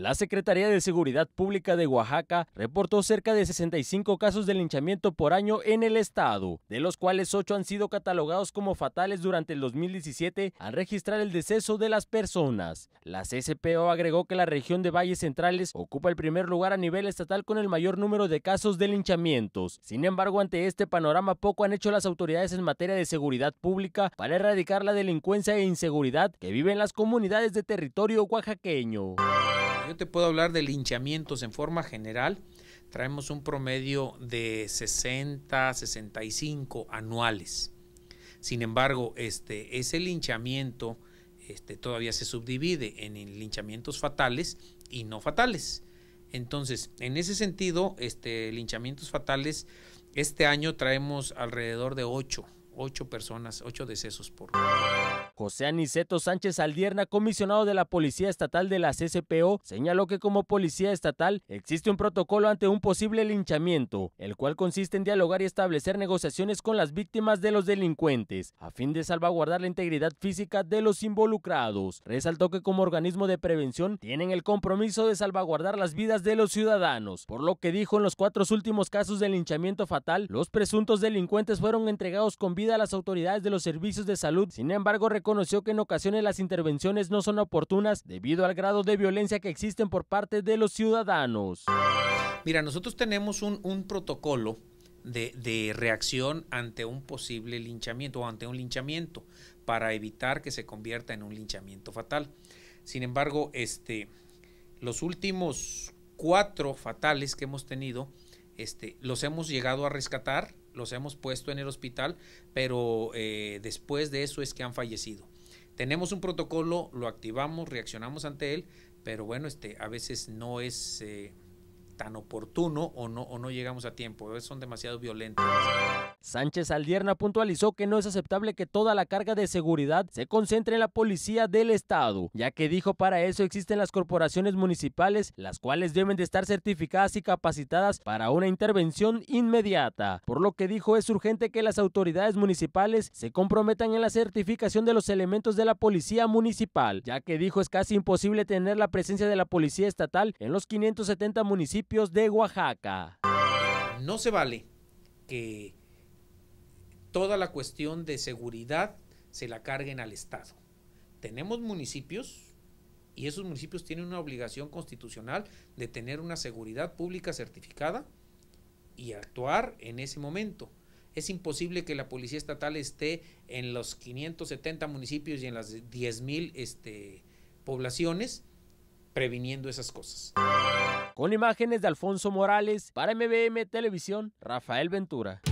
La Secretaría de Seguridad Pública de Oaxaca reportó cerca de 65 casos de linchamiento por año en el estado, de los cuales 8 han sido catalogados como fatales durante el 2017 al registrar el deceso de las personas. La CSPO agregó que la región de Valles Centrales ocupa el primer lugar a nivel estatal con el mayor número de casos de linchamientos. Sin embargo, ante este panorama poco han hecho las autoridades en materia de seguridad pública para erradicar la delincuencia e inseguridad que viven las comunidades de territorio oaxaqueño. Yo te puedo hablar de linchamientos en forma general. Traemos un promedio de 60, 65 anuales. Sin embargo, este, ese linchamiento este, todavía se subdivide en linchamientos fatales y no fatales. Entonces, en ese sentido, este, linchamientos fatales, este año traemos alrededor de 8, 8 personas, 8 decesos por... José Aniceto Sánchez Aldierna, comisionado de la Policía Estatal de la CCPO, señaló que como policía estatal existe un protocolo ante un posible linchamiento, el cual consiste en dialogar y establecer negociaciones con las víctimas de los delincuentes, a fin de salvaguardar la integridad física de los involucrados. Resaltó que como organismo de prevención tienen el compromiso de salvaguardar las vidas de los ciudadanos, por lo que dijo en los cuatro últimos casos de linchamiento fatal, los presuntos delincuentes fueron entregados con vida a las autoridades de los servicios de salud, sin embargo, conoció que en ocasiones las intervenciones no son oportunas debido al grado de violencia que existen por parte de los ciudadanos. Mira, nosotros tenemos un, protocolo de, reacción ante un posible linchamiento o ante un linchamiento para evitar que se convierta en un linchamiento fatal. Sin embargo, este, los últimos cuatro fatales que hemos tenido, este, los hemos llegado a rescatar los hemos puesto en el hospital, pero eh, después de eso es que han fallecido. Tenemos un protocolo, lo activamos, reaccionamos ante él, pero bueno, este, a veces no es eh, tan oportuno o no, o no llegamos a tiempo, a veces son demasiado violentos. Sánchez Aldierna puntualizó que no es aceptable que toda la carga de seguridad se concentre en la policía del Estado, ya que dijo para eso existen las corporaciones municipales, las cuales deben de estar certificadas y capacitadas para una intervención inmediata, por lo que dijo es urgente que las autoridades municipales se comprometan en la certificación de los elementos de la policía municipal, ya que dijo es casi imposible tener la presencia de la policía estatal en los 570 municipios de Oaxaca. No se vale que toda la cuestión de seguridad se la carguen al Estado. Tenemos municipios y esos municipios tienen una obligación constitucional de tener una seguridad pública certificada y actuar en ese momento. Es imposible que la policía estatal esté en los 570 municipios y en las 10.000 mil este, poblaciones previniendo esas cosas. Con imágenes de Alfonso Morales, para MBM Televisión, Rafael Ventura.